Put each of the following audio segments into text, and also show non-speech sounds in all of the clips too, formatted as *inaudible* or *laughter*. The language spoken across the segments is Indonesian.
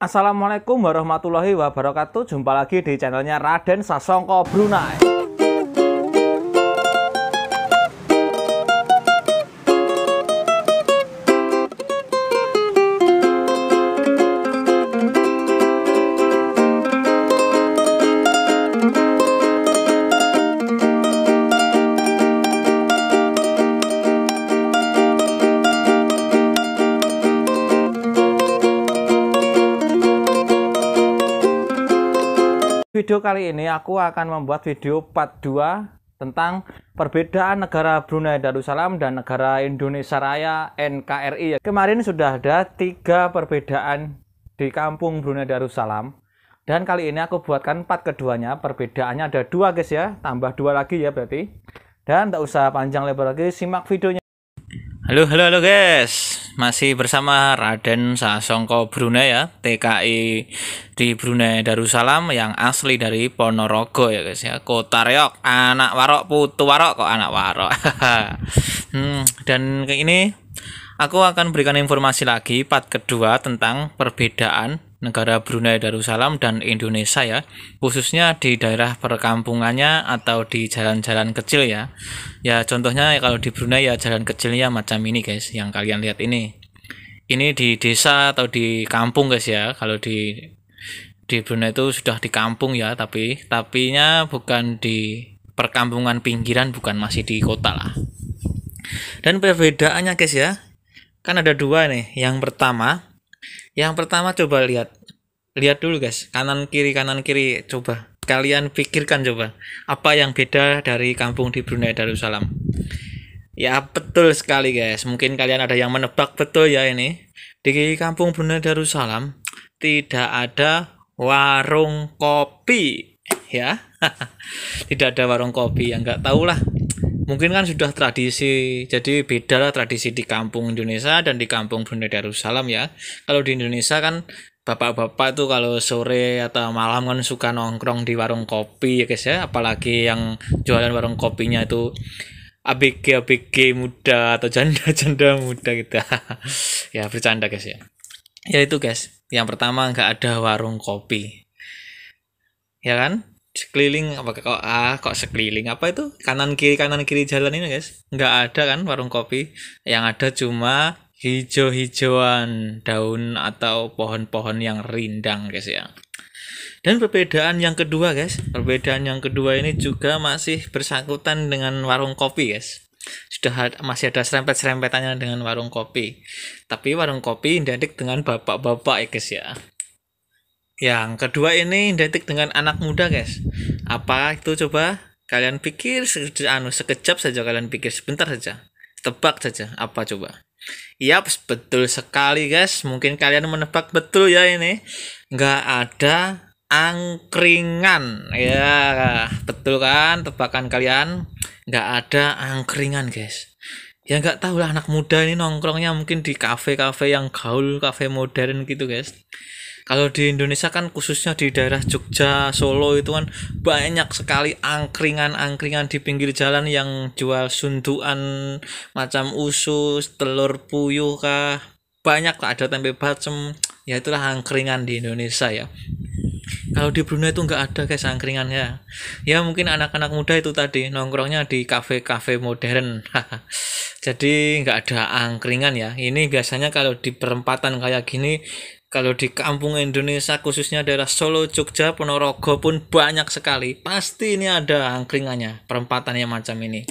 Assalamualaikum warahmatullahi wabarakatuh Jumpa lagi di channelnya Raden Sasongko Brunei Video kali ini aku akan membuat video part 2 tentang perbedaan negara Brunei Darussalam dan negara Indonesia Raya NKRI. Kemarin sudah ada tiga perbedaan di kampung Brunei Darussalam dan kali ini aku buatkan part keduanya. Perbedaannya ada dua guys ya, tambah dua lagi ya berarti. Dan tak usah panjang lebar lagi, simak videonya. Halo halo halo guys masih bersama Raden Sasongko Brunei ya, TKI di Brunei Darussalam yang asli dari Ponorogo ya guys ya, Kota Reok, anak warok putu warok kok anak warok. *laughs* hmm, dan ini aku akan berikan informasi lagi part kedua tentang perbedaan negara Brunei Darussalam dan Indonesia ya, khususnya di daerah perkampungannya atau di jalan-jalan kecil ya. Ya contohnya kalau di Brunei ya jalan kecilnya macam ini guys, yang kalian lihat ini. Ini di desa atau di kampung guys ya, kalau di di Brunei itu sudah di kampung ya tapi tapinya bukan di perkampungan pinggiran bukan masih di kota lah dan perbedaannya guys ya kan ada dua nih yang pertama yang pertama coba lihat. Lihat dulu guys, kanan kiri kanan kiri coba. Kalian pikirkan coba, apa yang beda dari kampung di Brunei Darussalam? Ya betul sekali guys, mungkin kalian ada yang menebak betul ya ini. Di kampung Brunei Darussalam tidak ada warung kopi ya. *laughs* tidak ada warung kopi yang nggak tahu lah mungkin kan sudah tradisi jadi beda lah tradisi di kampung Indonesia dan di kampung Brunei Darussalam ya kalau di Indonesia kan bapak-bapak tuh kalau sore atau malam kan suka nongkrong di warung kopi ya guys ya apalagi yang jualan warung kopinya itu ABG ABG muda atau janda-janda muda gitu *laughs* ya bercanda guys ya ya itu guys yang pertama nggak ada warung kopi ya kan sekeliling apa kok ah kok sekeliling apa itu kanan kiri kanan kiri jalan ini guys nggak ada kan warung kopi yang ada cuma hijau-hijauan daun atau pohon-pohon yang rindang guys ya dan perbedaan yang kedua guys, perbedaan yang kedua ini juga masih bersangkutan dengan warung kopi guys. Sudah masih ada serempet-serempetannya dengan warung kopi. Tapi warung kopi identik dengan bapak-bapak ya guys ya. Yang kedua ini identik dengan anak muda, guys. Apa itu coba? Kalian pikir anu sekejap saja kalian pikir sebentar saja. Tebak saja apa coba? Yap, betul sekali, guys. Mungkin kalian menebak betul ya ini. Nggak ada angkringan. Ya, betul kan tebakan kalian? Nggak ada angkringan, guys ya nggak tahu lah anak muda ini nongkrongnya mungkin di kafe-kafe yang gaul, kafe modern gitu guys kalau di Indonesia kan khususnya di daerah Jogja Solo itu kan banyak sekali angkringan-angkringan di pinggir jalan yang jual sunduan macam usus telur puyuh kah banyak lah ada tempe bacem ya itulah angkringan di Indonesia ya kalau di Brunei itu nggak ada guys ya ya mungkin anak-anak muda itu tadi nongkrongnya di kafe-kafe modern *laughs* jadi nggak ada angkringan ya ini biasanya kalau di perempatan kayak gini kalau di kampung Indonesia khususnya daerah Solo, Jogja, Ponorogo pun banyak sekali. Pasti ini ada angkringannya, perempatan yang macam ini.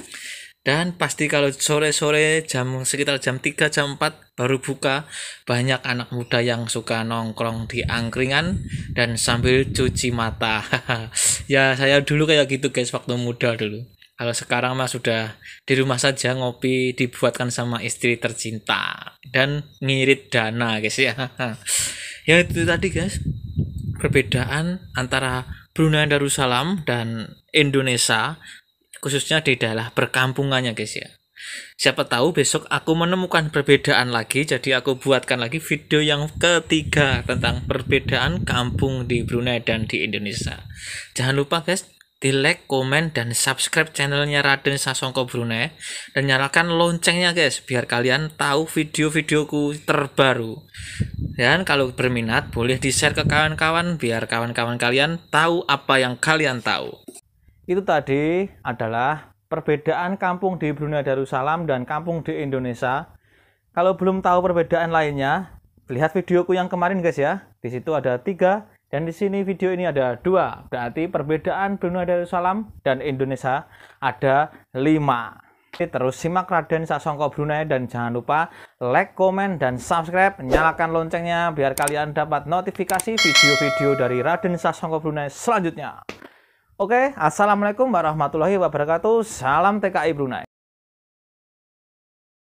Dan pasti kalau sore-sore jam sekitar jam 3 jam 4 baru buka, banyak anak muda yang suka nongkrong di angkringan dan sambil cuci mata. *laughs* ya saya dulu kayak gitu guys waktu muda dulu. Kalau sekarang mah sudah di rumah saja ngopi dibuatkan sama istri tercinta dan ngirit dana guys ya. *laughs* ya itu tadi guys perbedaan antara Brunei Darussalam dan Indonesia khususnya di daerah perkampungannya guys ya. Siapa tahu besok aku menemukan perbedaan lagi jadi aku buatkan lagi video yang ketiga tentang perbedaan kampung di Brunei dan di Indonesia. Jangan lupa guys di like, komen, dan subscribe channelnya Raden Sasongko Brunei dan nyalakan loncengnya guys biar kalian tahu video-videoku terbaru dan kalau berminat boleh di share ke kawan-kawan biar kawan-kawan kalian tahu apa yang kalian tahu itu tadi adalah perbedaan kampung di Brunei Darussalam dan kampung di Indonesia kalau belum tahu perbedaan lainnya lihat videoku yang kemarin guys ya di situ ada tiga dan di sini video ini ada dua, berarti perbedaan Brunei Darussalam dan Indonesia ada lima. Jadi Terus simak Raden Sasongko Brunei dan jangan lupa like, komen, dan subscribe. Nyalakan loncengnya biar kalian dapat notifikasi video-video dari Raden Sasongko Brunei selanjutnya. Oke, Assalamualaikum warahmatullahi wabarakatuh. Salam TKI Brunei.